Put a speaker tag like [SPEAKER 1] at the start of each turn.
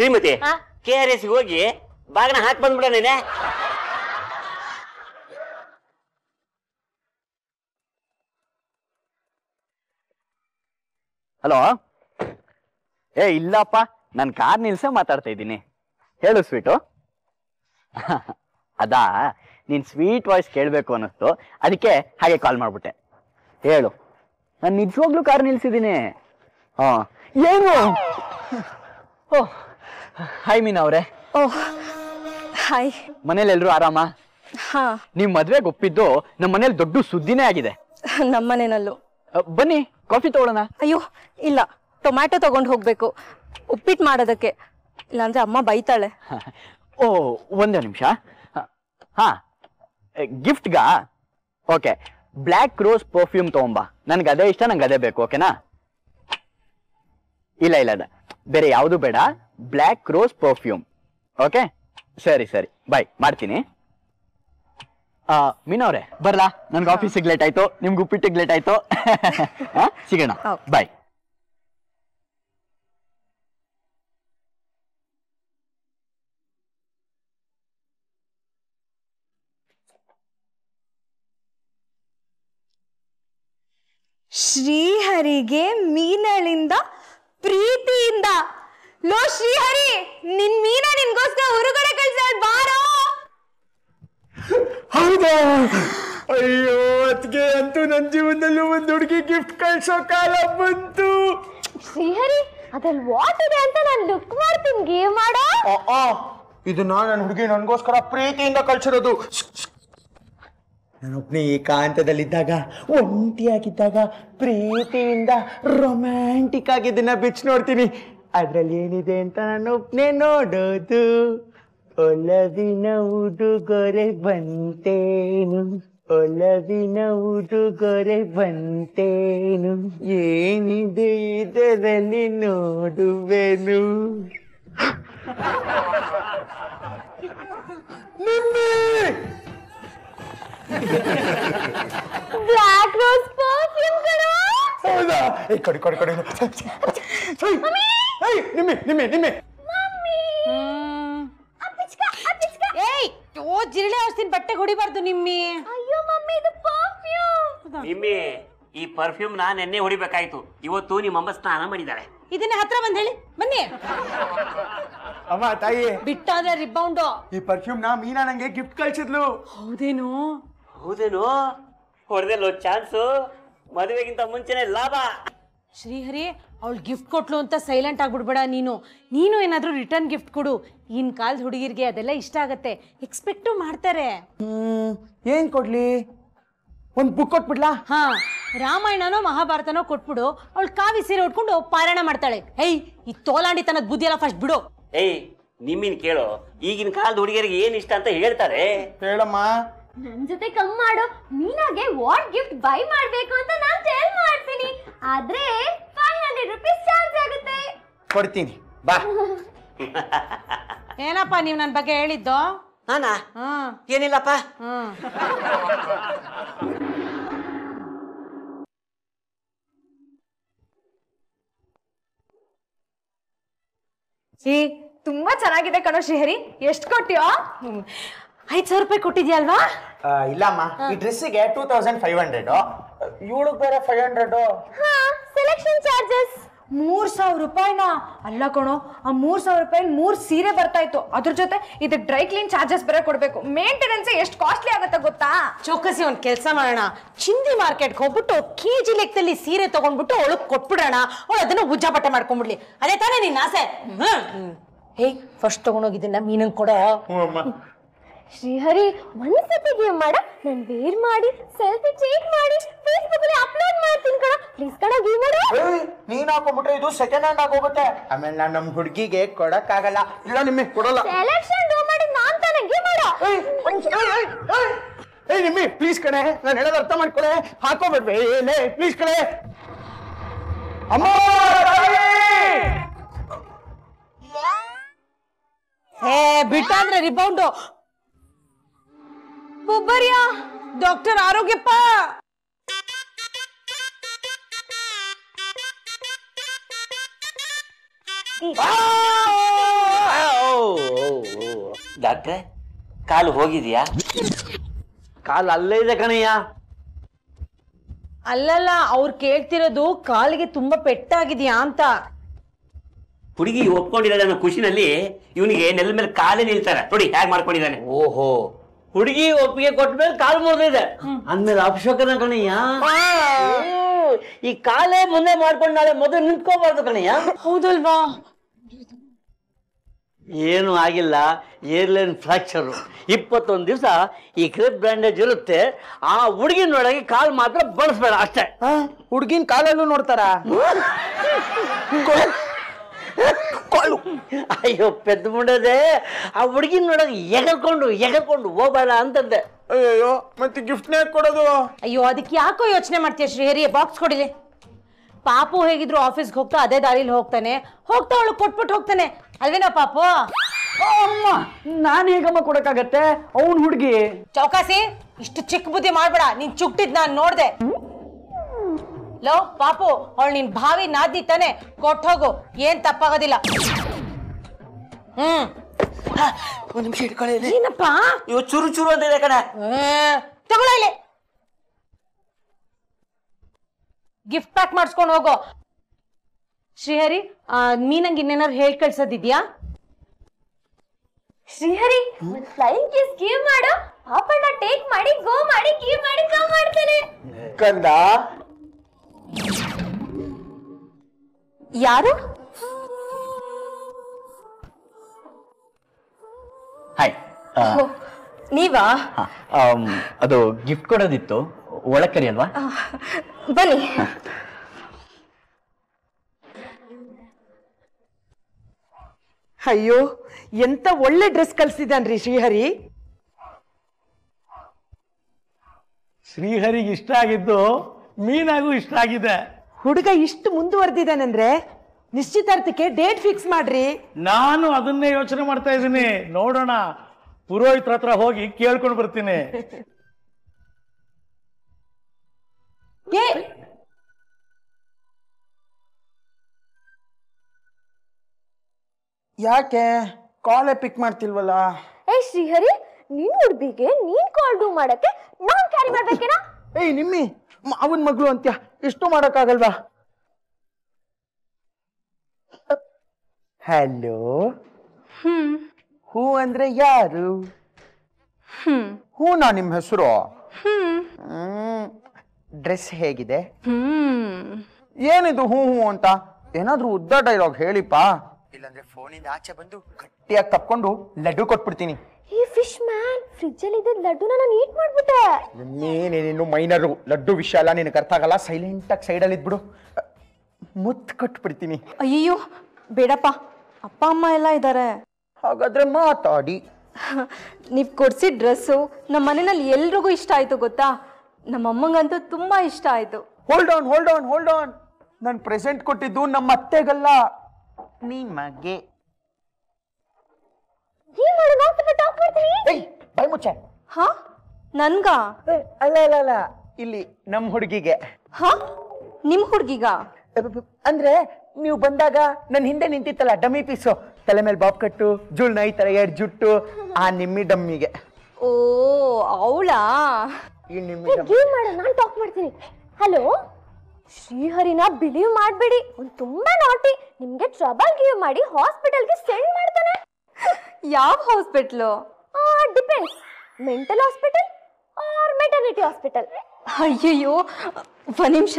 [SPEAKER 1] Shrimati K R S ಹೋಗಿ ಬಾಗಿನ ಹಾಕ್ ಬಂದ್ಬಿಡ ನೀನೆ ಹಲೋ ಏ ಇಲ್ಲಪ್ಪ ನಾನು ಕಾರ್ ನಿಲ್ಸ ಮಾತಾಡ್ತಾ ಇದ್ದೀನಿ ಹೇಳು ಸ್ವೀಟು ಅದಾ ನೀನ್ ಸ್ವೀಟ್ ವಾಯ್ಸ್ ಕೇಳಬೇಕು ಅನ್ನಿಸ್ತು ಅದಕ್ಕೆ ಹಾಗೆ ಕಾಲ್ ಮಾಡ್ಬಿಟ್ಟೆ ಹೇಳು ನಾನು ನಿಜವಾಗ್ಲೂ ಕಾರ್ ನಿಲ್ಸಿದ್ದೀನಿ ಹಾಂ ಏನು ಓಹ್ ಹಾಯ್ ಮೀನಾ ಅವ್ರೆ ಓಹ್ ಹಾಯ್ ಮನೇಲಿ ಎಲ್ರು ಆರಾಮ ಹಾ ನಿಮ್ ಮದ್ವೆಗೆ ಒಪ್ಪಿದ್ದು ನಮ್ಮ ಮನೇಲಿ ದೊಡ್ಡ ಸುದ್ದಿನೇ ಆಗಿದೆ ನಮ್ಮ ಮನೆನಲ್ಲೂ ಬನ್ನಿ ಕಾಫಿ ತಗೊಳ್ಳೋಣ ಅಯ್ಯೋ ಇಲ್ಲ ಟೊಮ್ಯಾಟೊ ತಗೊಂಡು ಹೋಗ್ಬೇಕು ಉಪ್ಪಿಟ್ಟು ಮಾಡೋದಕ್ಕೆ ಇಲ್ಲಾಂದ್ರೆ ಅಮ್ಮ ಬೈತಾಳೆ ಓ ಒಂದೇ ನಿಮಿಷ ಹಾ ಗಿಫ್ಟ್ಗಾ ಓಕೆ ಬ್ಲ್ಯಾಕ್ ರೋಸ್ ಪರ್ಫ್ಯೂಮ್ ತಗೊಂಬಾ ನನ್ಗೆ ಅದೇ ಇಷ್ಟ ನಂಗೆ ಅದೇ ಬೇಕು ಓಕೆನಾ ಇಲ್ಲ ಇಲ್ಲ ಅದ ಬೇರೆ ಯಾವುದು ಬೇಡ ಬ್ಲ್ಯಾಕ್ ರೋಸ್ ಪರ್ಫ್ಯೂಮ್ ಓಕೆ ಸರಿ ಸರಿ ಬಾಯ್ ಮಾಡ್ತೀನಿ ಮೀನವ್ರೆ ಬರ್ಲಾ ನನ್ಗೆ ಆಫೀಸಿಗೆ ಲೇಟ್ ಆಯ್ತು ನಿಮ್ಗೆ ಉಪ್ಪಿಟ್ಟಿಗೆ ಲೇಟ್ ಆಯ್ತು ಸಿಗೋಣ ಬಾಯ್ ಶ್ರೀಹರಿಗೆ ಮೀನಳಿಂದ ನಿನ್ನಿಂದ ಲೋ ಶ್ರೀಹರಿ ನಿನ್ ಮೀನ ನಿನ್ಗೋಸ್ಕರ ಹೊರಗಡೆ ಕಳ್ಸಾಳ್ ಬಾರೋ ಹೌದಾ ಅಯ್ಯೋ ಅದ್ಗೆ ಅಂತೂ ನನ್ ಜೀವನದಲ್ಲೂ ಒಂದ್ ಹುಡುಗಿ ಗಿಫ್ಟ್ ಕಳ್ಸೋ ಕಾಲ ಬಂತು ಶ್ರೀಹರಿ ಅದ್ರಲ್ಲಿ ವಾಟ್ ಇದೆ ಅಂತ ನಾನು ಲುಕ್ ಮಾಡ್ತೀನಿ ಗೇಮ್ ಮಾಡೋ ಇದನ್ನ ನನ್ನ ಹುಡುಗಿ ನನ್ಗೋಸ್ಕರ ಪ್ರೀತಿಯಿಂದ ಕಳ್ಸಿರೋದು ನಾನೊಬ್ಬನೇ ಏಕಾಂತದಲ್ಲಿದ್ದಾಗ ಒಂಟಿಯಾಗಿದ್ದಾಗ ಪ್ರೀತಿಯಿಂದ ರೊಮ್ಯಾಂಟಿಕ್ ಆಗಿದ್ದನ್ನ ಇದನ್ನ ಬಿಚ್ಚಿ ನೋಡ್ತೀನಿ ಅದ್ರಲ್ಲೇನಿದೆ ಅಂತ ನಾನು ಒಪ್ನೆ ನೋಡೋದು ಒಲವಿನ ಉಡುಗೊರೆ ಬಂತೇನು ಒಲವಿನ ಉಡುಗೊರೆ ಬಂತೇನು ಏನಿದೆ ಇದರಲ್ಲಿ ನೋಡುವೆನು ಬ್ಲಾಕ್ ರೋಸ್ ಪರ್ಫ್ಯೂಮ್ ಕಣೋ ಹೌದಾ ಏ ಕೊಡಿ ಕೊಡಿ ಕೊಡಿ ಏಯ್ ನಿಮ್ಮಿ ನಿಮ್ಮಿ ನಿಮ್ಮಿ ಹ್ಮ್. ಆ ಪಿಚ್ಕ ಏಯ್ ಓ ಜಿರಳೆ ಔಷಧಿನ ಬಟ್ಟೆ ಹೊಡಿಬಾರ್ದು ನಿಮ್ಮಿ ಅಯ್ಯೋ ಮಮ್ಮಿ ಇದು ಪರ್ಫ್ಯೂಮ್ ನಿಮ್ಮಿ ಈ ಪರ್ಫ್ಯೂಮ್ ನಾನು ನೆನ್ನೆ ಹೊಡಿಬೇಕಾಯ್ತು ಇವತ್ತು ನಿಮ್ಮ ನಿಮ್ಮಮ್ಮ ಸ್ನಾನ ಮಾಡಿದ್ದಾಳೆ ಇದನ್ನ ಹತ್ರ ಬಂದ್ ಹೇಳಿ ಬನ್ನಿ ಅಮ್ಮ ತಾಯಿ ಬಿಟ್ಟಾದ್ರೆ ಅಂದ್ರೆ ರಿಬೌಂಡು ಈ ಪರ್ಫ್ಯೂಮ್ ನಾ ಮೀನಾ ನಂಗೆ ಗಿಫ್ಟ್ ಕಳ್ಸಿದ್ಲು ಹೌದೇನು ಹೌದೇನು ಹೊಡೆದಲ್ಲೋ ಚಾನ್ಸು ಮದುವೆಗಿಂತ ಮುಂಚೆನೆ ಲಾಭ ಶ್ರೀಹರಿ ಅವಳು ಗಿಫ್ಟ್ ಕೊಟ್ಲು ಅಂತ ಸೈಲೆಂಟ್ ಆಗಿಬಿಡ್ಬೇಡ ನೀನು ನೀನು ಏನಾದರೂ ರಿಟರ್ನ್ ಗಿಫ್ಟ್ ಕೊಡು ಈನ್ ಕಾಲದ ಹುಡುಗಿರಿಗೆ ಅದೆಲ್ಲ ಇಷ್ಟ ಆಗತ್ತೆ ಎಕ್ಸ್ಪೆಕ್ಟು ಮಾಡ್ತಾರೆ ಹ್ಮ್ ಏನ್ ಕೊಡ್ಲಿ ಒಂದು ಬುಕ್ ಕೊಟ್ಬಿಡ್ಲಾ ಹಾ ರಾಮಾಯಣನೋ ಮಹಾಭಾರತನೋ ಕೊಟ್ಬಿಡು ಅವಳು ಕಾವಿ ಸೀರೆ ಉಟ್ಕೊಂಡು ಪಾರಾಯಣ ಮಾಡ್ತಾಳೆ ಹೇಯ್ ಈ ತೋಲಾಂಡಿತನದ ಬುದ್ಧಿ ಎಲ್ಲ ಫಸ್ಟ್ ಬಿಡು ಏಯ್ ನಿಮ್ಮಿನ್ ಕೇಳು ಈಗಿನ ಕಾಲದ ಹುಡುಗಿಯರಿಗೆ ಏನ್ ಇಷ್ಟ ಅಂತ ಹೇಳ್ತಾರೆ ಹೇಳಮ್ಮ ನನ್ ಜೊತೆ ಕಮ್ ಮಾಡು ನೀನಾಗೆ ವಾಟ್ ಗಿಫ್ಟ್ ಬೈ ಮಾಡ್ಬೇಕು ಅಂತ ನಾನು ಟೆಲ್ ಮಾಡ್ತೀನಿ ಆದ್ರೆ ಹಂಡ್ರೆಡ್ ರುಪೀಸ್ ಚಾರ್ಜ್ ಆಗುತ್ತೆ ಕೊಡ್ತೀನಿ ಬಾ ಏನಪ್ಪ ನೀವು ನನ್ನ ಬಗ್ಗೆ ಹೇಳಿದ್ದು ನಾನಾ ಹ್ಮ್ ಏನಿಲ್ಲಪ್ಪ ಹ್ಮ್ ತುಂಬಾ ಚೆನ್ನಾಗಿದೆ ಕಣೋ ಶ್ರೀಹರಿ ಎಷ್ಟು ಕೊಟ್ಟಿಯೋ ಐದು ಸಾವಿರ ರೂಪಾಯಿ ಕೊಟ್ಟಿದ್ಯಲ್ವಾ ಇಲ್ಲಮ್ಮ ಈ ಡ್ರೆಸ್ಸಿಗೆ ಟೂ ತೌಸಂಡ್ ಫೈವ್ ಹಂಡ್ರೆಡ್ ಇವಳಗ್ ಬೇರೆ ಫೈವ್ ಹಂಡ್ರೆಡ್ ಹಾ ಸೆಲೆಕ್ಷನ್ ಚಾರ್ಜಸ್ ಮೂರ್ ಸಾವಿರ ರೂಪಾಯಿನ ಅಲ್ಲ ಕಣೋ ಆ ಮೂರ್ ಸಾವಿರ ರೂಪಾಯಿ ಮೂರ್ ಸೀರೆ ಬರ್ತಾ ಇತ್ತು ಅದ್ರ ಜೊತೆ ಇದು ಡ್ರೈ ಕ್ಲೀನ್ ಚಾರ್ಜಸ್ ಬೇರೆ ಕೊಡ್ಬೇಕು ಮೇಂಟೆನೆನ್ಸ್ ಎಷ್ಟು ಕಾಸ್ಟ್ಲಿ ಆಗುತ್ತೆ ಗೊತ್ತಾ ಚೌಕಸಿ ಒಂದ್ ಕೆಲಸ ಮಾಡೋಣ ಚಿಂದಿ ಮಾರ್ಕೆಟ್ಗೆ ಹೋಗ್ಬಿಟ್ಟು ಕೆ ಜಿ ಲೆಕ್ಕದಲ್ಲಿ ಸೀರೆ ತಗೊಂಡ್ಬಿಟ್ಟು ಒಳಗ್ ಕೊಟ್ಬಿಡೋಣ ಅವಳು ಅದನ್ನ ಉಜ್ಜಾಪಟ್ಟೆ ಮಾಡ್ಕೊಂಡ್ಬಿಡ್ಲಿ ಅದೇ ತಾನೇ ನಿನ್ನ ಆಸೆ ಹ್ಮ್. ಫಸ್ಟ್ ತಗೊಂಡೋಗಿದ್ದನ್ನ ಮೀನಂಗ್ ಕೊಡೋ ಶ್ರೀಹರಿ ಒಂದ್ಸತಿ ಮಾಡ ನಾನು ವೇರ್ ಮಾಡಿ ಸೆಲ್ಫಿ ಚೇಕ್ ಮಾಡಿ ಫೇಸ್ಬುಕ್ ಅಲ್ಲಿ ಅಪ್ಲೋಡ್ ಮಾಡ್ತೀನಿ ಕಣ ಪ್ಲೀಸ್ ಕಣ ಗೇಮ್ ನೀನ್ ಹಾಕೊಂಡ್ಬಿಟ್ರೆ ಇದು ಸೆಕೆಂಡ್ ಹ್ಯಾಂಡ್ ಆಗೋಗುತ್ತೆ ಆಮೇಲೆ ನಾನು ನಮ್ಮ ಹುಡುಗಿಗೆ ಕೊಡಕ್ಕಾಗಲ್ಲ ಇಲ್ಲ ನಿಮಗೆ ಕೊಡಲ್ಲ ಸೆಲೆಕ್ಷನ್ ಡೋ ಮಾಡಿ ನಾನ್ ತಾನೆ ಗೇಮ್ ಮಾಡ ಏಯ್ ನಿಮ್ಮಿ ಪ್ಲೀಸ್ ಕಣೆ ನಾನು ಹೇಳೋದು ಅರ್ಥ ಮಾಡ್ಕೊಳೆ ಹಾಕೋಬೇಡ್ವೆ ಏನೇ ಪ್ಲೀಸ್ ಕಣೆ ಅಮ್ಮ ಹೇ ಬಿಟ್ಟ ಅಂದ್ರೆ ಡಾಕ್ಟರ್ ಆರೋಗ್ಯಪ್ಪ ಡಾಕ್ಟ್ರೆ ಕಾಲು ಹೋಗಿದ್ಯಾ ಕಾಲು ಅಲ್ಲೇ ಇದೆ ಕಣಯ್ಯ ಅಲ್ಲಲ್ಲ ಅವ್ರು ಕೇಳ್ತಿರೋದು ಕಾಲಿಗೆ ತುಂಬಾ ಪೆಟ್ಟಾಗಿದ್ಯಾ ಅಂತ ಹುಡುಗಿ ಒಪ್ಕೊಂಡಿರೋದನ್ನ ಖುಷಿನಲ್ಲಿ ಇವನಿಗೆ ನೆಲ ಮೇಲೆ ಕಾಲೇ ನಿಲ್ತಾರೆ ನೋಡಿ ಹೇಗೆ ಮಾಡ್ಕೊಂಡಿದ್ದಾನೆ ಓಹೋ ಹುಡುಗಿ ಒಪ್ಪಿಗೆ ಕೊಟ್ಟ ಮೇಲೆ ಕಾಲ್ ಮುರಿದಿದೆ ಅಂದ್ಮೇಲೆ ಅಪಶಕನ ಕಣಯ್ಯ ಈ ಕಾಲೇ ಮುಂದೆ ಮಾಡ್ಕೊಂಡು ನಾಳೆ ಮೊದಲು ನಿಂತ್ಕೋಬಾರ್ದು ಕಣಿಯ ಹೌದಲ್ವಾ ಏನು ಆಗಿಲ್ಲ ಏರ್ಲೈನ್ ಫ್ರಾಕ್ಚರ್ ಇಪ್ಪತ್ತೊಂದು ದಿವಸ ಈ ಕ್ರಿಪ್ ಬ್ಯಾಂಡೇಜ್ ಇರುತ್ತೆ ಆ ಹುಡುಗಿನೊಳಗೆ ಕಾಲ್ ಮಾತ್ರ ಬಳಸ್ಬೇಡ ಅಷ್ಟೇ ಹುಡುಗಿನ ಕಾಲಲ್ಲೂ ನೋಡ್ತಾರ ಕೊಳ್ಳು ಅಯ್ಯೋ ಪೆದ್ದ ಮುಂಡದೆ ಆ ಹುಡುಗಿನ ನೋಡೋದು ಎಗರ್ಕೊಂಡು ಎಗರ್ಕೊಂಡು ಹೋಗಬೇಡ ಅಂತಂದೆ ಅಯ್ಯೋ ಮತ್ತೆ ಗಿಫ್ಟ್ನೇ ಕೊಡೋದು ಅಯ್ಯೋ ಅದಕ್ಕೆ ಯಾಕೋ ಯೋಚನೆ ಮಾಡ್ತೀಯ ಶ್ರೀಹರಿ ಬಾಕ್ಸ್ ಕೊಡಿಲಿ ಪಾಪು ಹೇಗಿದ್ರು ಆಫೀಸ್ಗೆ ಹೋಗ್ತಾ ಅದೇ ದಾರಿಲಿ ಹೋಗ್ತಾನೆ ಹೋಗ್ತಾ ಅವಳು ಕೊಟ್ಬಿಟ್ಟು ಹೋಗ್ತಾನೆ ಅಲ್ವೇನ ಪಾಪು ಅಮ್ಮ ನಾನು ಹೇಗಮ್ಮ ಕೊಡೋಕ್ಕಾಗತ್ತೆ ಅವನ್ ಹುಡುಗಿ ಚೌಕಾಸಿ ಇಷ್ಟು ಚಿಕ್ಕ ಬುದ್ಧಿ ಮಾಡ್ಬೇಡ ನೀನ್ ಚುಕ್ಟಿದ್ ನಾನು ನೋಡ್ದೆ ಲೋ ಪಾಪು ಅವಳು ನಿನ್ ಭಾವಿ ನಾದಿ ತಾನೆ ಕೊಟ್ಟೋಗು ಏನ್ ತಪ್ಪಾಗೋದಿಲ್ಲ ಹ್ಮ್ ಒಂದ್ ಚುರು ಚುರು ಅಂತ ಇದೆ ಕಣ ಗಿಫ್ಟ್ ಪ್ಯಾಕ್ ಮಾಡಿಸ್ಕೊಂಡು ಹೋಗು ಶ್ರೀಹರಿ ಆ, ನೀನಂಗ್ ಇನ್ನೇನಾದ್ರು ಹೇಳಿ ಕಳ್ಸೋದಿದ್ಯಾ ಶ್ರೀಹರಿ ಫ್ಲೈಯಿಂಗ್ ಕಿಸ್ ಗೀವ್ ಮಾಡು ಪಾಪಣ್ಣ ಟೇಕ್ ಮಾಡಿ ಗೋ ಮಾಡಿ ಗೀವ್ ಮಾಡಿ ಕಮ್ ಮಾಡ್ತಾನೆ ಕಂದ ಯಾರು ಹಾಯ್ ನೀವಾ ಅದು ಗಿಫ್ಟ್ ಕೊಡೋದಿತ್ತು ಒಳಕರಿ ಅಲ್ವಾ ಬನ್ನಿ ಅಯ್ಯೋ ಎಂತ ಒಳ್ಳೆ ಡ್ರೆಸ್ ಕಲ್ಸಿದಾನ್ರಿ ಶ್ರೀಹರಿ ಶ್ರೀಹರಿಗೆ ಇಷ್ಟ ಆಗಿದ್ದು ಮೀನಾಗೂ ಇಷ್ಟ ಆಗಿದೆ ಹುಡುಗ ಇಷ್ಟು ಮುಂದುವರೆದಿದ್ದಾನಂದ್ರೆ ನಿಶ್ಚಿತಾರ್ಥಕ್ಕೆ ಡೇಟ್ ಫಿಕ್ಸ್ ಮಾಡ್ರಿ ನಾನು ಅದನ್ನೇ ಯೋಚನೆ ಮಾಡ್ತಾ ಇದ್ದೀನಿ ನೋಡೋಣ ಪುರೋಹಿತರ ಹತ್ರ ಹೋಗಿ ಕೇಳ್ಕೊಂಡು ಬರ್ತೀನಿ ಏ ಯಾಕೆ ಕಾಲ್ ಪಿಕ್ ಮಾಡ್ತಿಲ್ವಲ್ಲ ಏ ಶ್ರೀಹರಿ ನಿನ್ ಹುಡ್ಬಿಗೆ ನೀನ್ ಕಾಲ್ ಡೂ ಮಾಡಕ್ಕೆ ನಾನ್ ಕ್ಯಾರಿ ಮಾಡ್ಬೇಕೇನಾ ಏ ನಿಮ್ಮಿ ಅವನ್ ಮಗಳು ಅಂತ್ಯ ಇಷ್ಟು ಮಾಡೋಕ್ಕಾಗಲ್ವಾ ಹಲೋ ಹೂ ಅಂದ್ರೆ ಯಾರು ಹೂ ನಾ ನಿಮ್ಮ ಹೆಸರು ಡ್ರೆಸ್ ಹೇಗಿದೆ ಹ್ಮ್ ಏನಿದು ಹೂ ಹೂ ಅಂತ ಏನಾದ್ರೂ ಉದ್ದ ಡೈಲಾಗ್ ಹೇಳಿಪ್ಪ ಇಲ್ಲಾಂದ್ರೆ ಫೋನಿಂದ ಆಚೆ ಬಂದು ಗಟ್ಟಿಯಾಗಿ ತಪ್ಕೊಂಡು ಲಡ್ಡು ಕೊಟ್ಬಿಡ್ತೀನಿ ಫಿಶ್ ಮ್ಯಾನ್ ಫ್ರಿಜ್ ಅಲ್ಲಿ ಇದ್ದ ಲಡ್ಡುನ ನಾನು ಈಟ್ ಮಾಡ್ಬಿಟ್ಟೆ ನೀನು ಮೈನರು ಲಡ್ಡು ವಿಷಯ ಅಲ್ಲ ನಿನಗೆ ಅರ್ಥ ಆಗಲ್ಲ ಸೈಲೆಂಟ್ ಆಗಿ ಸೈಡ್ ಅಲ್ಲಿ ಇದ್ಬಿಡು ಮುತ್ತು ಕಟ್ಬಿಡ್ತೀನಿ ಅಯ್ಯೋ ಬೇಡಪ್ಪ ಅಪ್ಪ ಅಮ್ಮ ಎಲ್ಲ ಇದ್ದಾರೆ ಹಾಗಾದ್ರೆ ಮಾತಾಡಿ ನೀವ್ ಕೊಡ್ಸಿದ ಡ್ರೆಸ್ಸು ನಮ್ಮ ಮನೆಯಲ್ಲಿ ಎಲ್ರಿಗೂ ಇಷ್ಟ ಆಯ್ತು ಗೊತ್ತಾ ನಮ್ಮ ಅಮ್ಮಂಗಂತೂ ತುಂಬಾ ಇಷ್ಟ ಆಯ್ತು hold on hold on hold on ನಾನು ಪ್ರೆಸೆಂಟ್ ಕೊಟ್ಟಿದ್ದು ನಮ್ಮ ಅತ್ತೆಗಲ್ಲ ನಿಮಗೆ ಏನ್ ಮಾಡೋದು ಟಾಪ್ ಮಾಡ್ತೀನಿ ಏಯ್ ಬಾಯ್ ಮುಚ್ಚೆ ಹಾ ಏ, ಅಲ್ಲ ಅಲ್ಲ ಅಲ್ಲ ಇಲ್ಲಿ ನಮ್ ಹುಡುಗಿಗೆ ಹಾ ನಿಮ್ ಹುಡ್ಗಿಗ ಅಂದ್ರೆ ನೀವು ಬಂದಾಗ ನನ್ನ ಹಿಂದೆ ನಿಂತಿತ್ತಲ್ಲ ಡಮ್ಮಿ ಪೀಸು ತಲೆ ಮೇಲೆ ಬಾಬ್ ಕಟ್ಟು ಜುಳ್ ನೈ ತರ ಎರಡು ಜುಟ್ಟು ಆ ನಿಮ್ಮಿ ಡಮ್ಮಿಗೆ ಓ ಅವಳಾ ಈ ನಿಮ್ಮ ನಾನು ಟಾಕ್ ಮಾಡ್ತೀನಿ ಹಲೋ ಶ್ರೀಹರಿನ ಬಿಲೀವ್ ಮಾಡ್ಬೇಡಿ ಅವ್ನು ತುಂಬಾ ನಾಟಿ ನಿಮ್ಗೆ ಟ್ರಬಲ್ ಗಿವ್ ಮಾಡಿ ಹಾಸ್ಪಿಟಲ್ಗೆ ಸೆಂಡ್ ಮಾಡ್ತಾನೆ ಯಾವ hospital depends mental hospital or maternity hospital ಅಯ್ಯಯ್ಯೋ ಒಂದು ನಿಮಿಷ